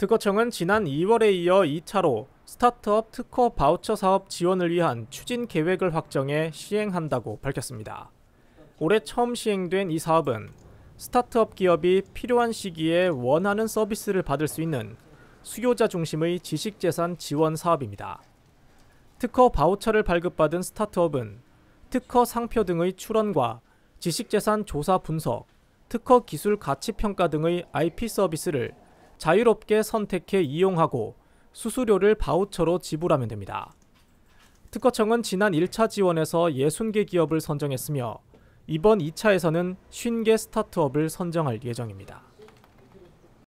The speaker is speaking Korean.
특허청은 지난 2월에 이어 2차로 스타트업 특허 바우처 사업 지원을 위한 추진 계획을 확정해 시행한다고 밝혔습니다. 올해 처음 시행된 이 사업은 스타트업 기업이 필요한 시기에 원하는 서비스를 받을 수 있는 수요자 중심의 지식재산 지원 사업입니다. 특허 바우처를 발급받은 스타트업은 특허 상표 등의 출원과 지식재산 조사 분석, 특허 기술 가치 평가 등의 IP 서비스를 자유롭게 선택해 이용하고 수수료를 바우처로 지불하면 됩니다. 특허청은 지난 1차 지원에서 60개 기업을 선정했으며 이번 2차에서는 50개 스타트업을 선정할 예정입니다.